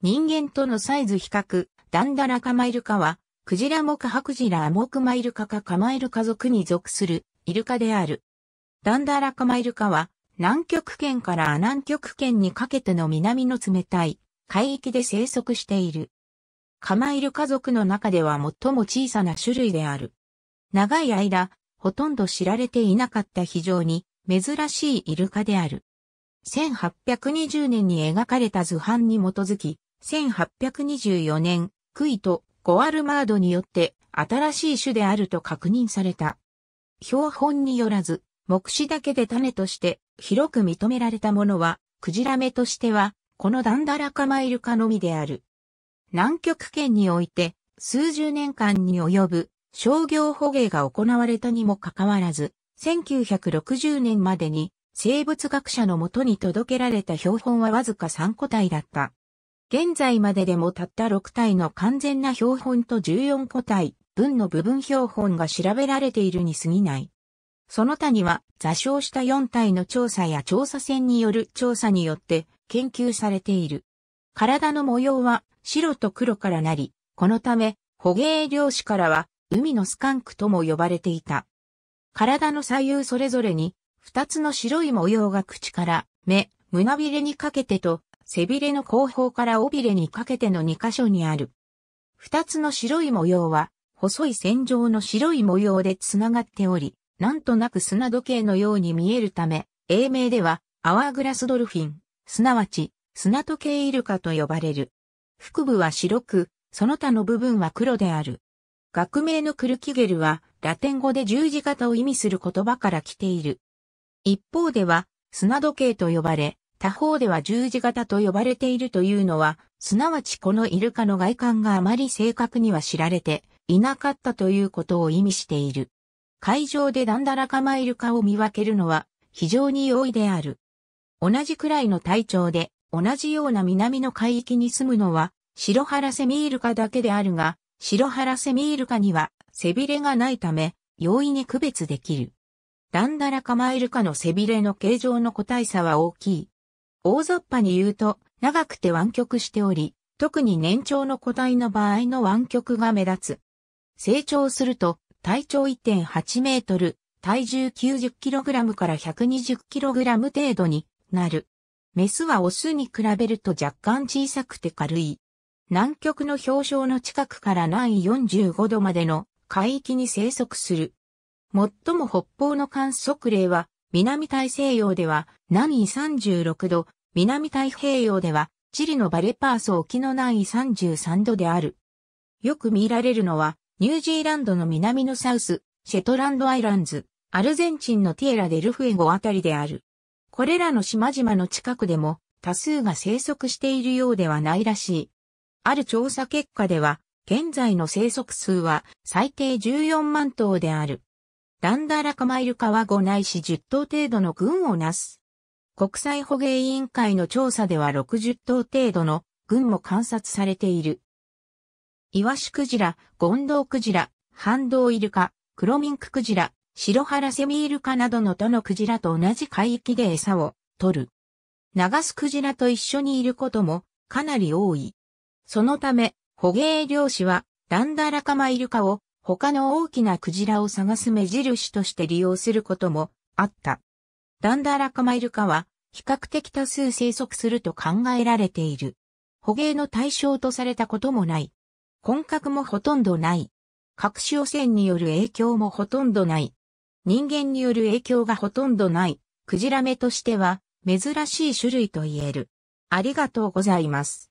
人間とのサイズ比較、ダンダラカマイルカは、クジラ目ハクジラアモクマイルカかカマイルカ族に属するイルカである。ダンダラカマイルカは、南極圏から南極圏にかけての南の冷たい海域で生息している。カマイルカ族の中では最も小さな種類である。長い間、ほとんど知られていなかった非常に珍しいイルカである。1820年に描かれた図版に基づき、1824年、クイとゴアルマードによって新しい種であると確認された。標本によらず、目視だけで種として広く認められたものは、クジラ目としては、このダンダラカマイルカのみである。南極圏において、数十年間に及ぶ商業捕鯨が行われたにもかかわらず、1960年までに生物学者のもとに届けられた標本はわずか3個体だった。現在まででもたった6体の完全な標本と14個体、分の部分標本が調べられているに過ぎない。その他には座礁した4体の調査や調査船による調査によって研究されている。体の模様は白と黒からなり、このため捕鯨漁師からは海のスカンクとも呼ばれていた。体の左右それぞれに2つの白い模様が口から目、胸びれにかけてと背びれの後方から尾びれにかけての2箇所にある。2つの白い模様は、細い線状の白い模様で繋がっており、なんとなく砂時計のように見えるため、英名では、アワーグラスドルフィン、すなわち、砂時計イルカと呼ばれる。腹部は白く、その他の部分は黒である。学名のクルキゲルは、ラテン語で十字型を意味する言葉から来ている。一方では、砂時計と呼ばれ、他方では十字型と呼ばれているというのは、すなわちこのイルカの外観があまり正確には知られていなかったということを意味している。海上でダンダラカマイルカを見分けるのは非常に容易である。同じくらいの体長で同じような南の海域に住むのは白原セミイルカだけであるが、白原セミイルカには背びれがないため容易に区別できる。ダンダラカマイルカの背びれの形状の個体差は大きい。大雑把に言うと、長くて湾曲しており、特に年長の個体の場合の湾曲が目立つ。成長すると、体長1.8メートル、体重 90kg から 120kg 程度になる。メスはオスに比べると若干小さくて軽い。南極の氷床の近くから南45度までの海域に生息する。最も北方の観測例は南大西洋では南緯36度、南太平洋ではチリのバレパーソ沖の南緯33度である。よく見られるのは、ニュージーランドの南のサウス、シェトランドアイランズ、アルゼンチンのティエラ・デルフエゴあたりである。これらの島々の近くでも多数が生息しているようではないらしい。ある調査結果では、現在の生息数は最低14万頭である。ランダラカマイルは5ないし10頭程度の群をなす。国際捕鯨委員会の調査では60頭程度の群も観察されている。イワシクジラ、ゴンドウクジラ、ハンドウイルカ、クロミンククジラ、シロハラセミイルカなどの他のクジラと同じ海域で餌を取る。流すクジラと一緒にいることもかなり多い。そのため、捕鯨漁師はランダラカマイルカを他の大きなクジラを探す目印として利用することもあった。ダンダラカマイルカは比較的多数生息すると考えられている。捕鯨の対象とされたこともない。本格もほとんどない。各種汚染による影響もほとんどない。人間による影響がほとんどない。クジラ目としては珍しい種類と言える。ありがとうございます。